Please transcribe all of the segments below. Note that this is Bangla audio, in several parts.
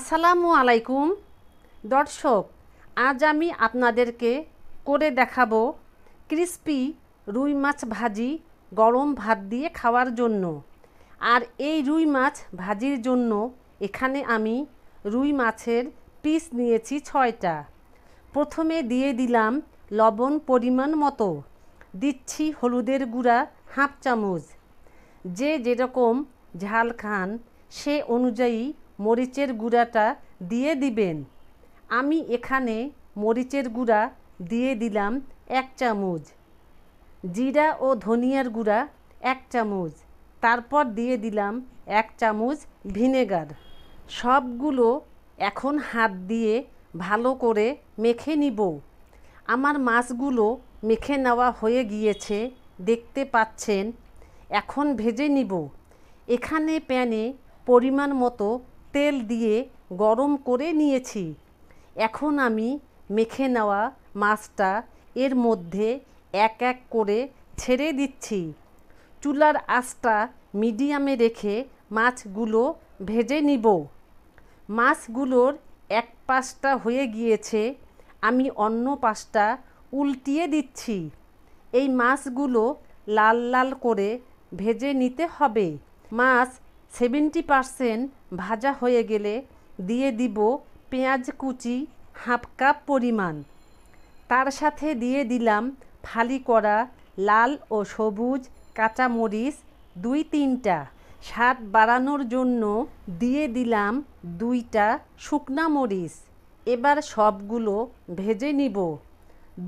আসসালামু আলাইকুম দর্শক আজ আমি আপনাদেরকে করে দেখাবো ক্রিস্পি রুই মাছ ভাজি গরম ভাত দিয়ে খাওয়ার জন্য আর এই রুই মাছ ভাজির জন্য এখানে আমি রুই মাছের পিস নিয়েছি ছয়টা প্রথমে দিয়ে দিলাম লবণ পরিমাণ মতো দিচ্ছি হলুদের গুঁড়া হাফ চামচ যে যেরকম ঝাল খান সে অনুযায়ী মরিচের গুঁড়াটা দিয়ে দিবেন আমি এখানে মরিচের গুঁড়া দিয়ে দিলাম এক চামচ জিরা ও ধনিয়ার গুঁড়া এক চামচ তারপর দিয়ে দিলাম এক চামচ ভিনেগার সবগুলো এখন হাত দিয়ে ভালো করে মেখে নিব আমার মাছগুলো মেখে নেওয়া হয়ে গিয়েছে দেখতে পাচ্ছেন এখন ভেজে নিব এখানে প্যানে পরিমাণ মতো তেল দিয়ে গরম করে নিয়েছি এখন আমি মেখে নেওয়া মাছটা এর মধ্যে এক এক করে ছেড়ে দিচ্ছি চুলার আঁচটা মিডিয়ামে রেখে মাছগুলো ভেজে নিব মাছগুলোর এক পাশটা হয়ে গিয়েছে আমি অন্য পাশটা উল্টিয়ে দিচ্ছি এই মাছগুলো লাল লাল করে ভেজে নিতে হবে মাছ সেভেন্টি পারসেন্ট ভাজা হয়ে গেলে দিয়ে দিব পেঁয়াজ কুচি হাফ কাপ পরিমাণ তার সাথে দিয়ে দিলাম ফালি করা লাল ও সবুজ কাঁচামরিচ দুই তিনটা স্বাদ বাড়ানোর জন্য দিয়ে দিলাম দুইটা শুকনা মরিচ এবার সবগুলো ভেজে নিব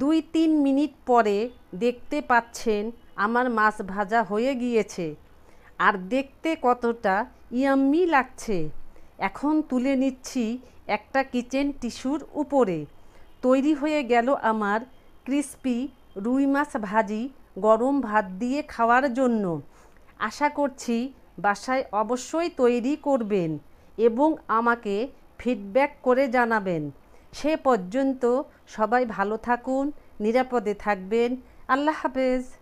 দুই তিন মিনিট পরে দেখতে পাচ্ছেন আমার মাছ ভাজা হয়ে গিয়েছে আর দেখতে কতটা ইয়াম্মি লাগছে এখন তুলে নিচ্ছি একটা কিচেন টিস্যুর উপরে তৈরি হয়ে গেল আমার ক্রিস্পি রুই মাছ ভাজি গরম ভাত দিয়ে খাওয়ার জন্য আশা করছি বাসায় অবশ্যই তৈরি করবেন এবং আমাকে ফিডব্যাক করে জানাবেন সে পর্যন্ত সবাই ভালো থাকুন নিরাপদে থাকবেন আল্লাহ হাফেজ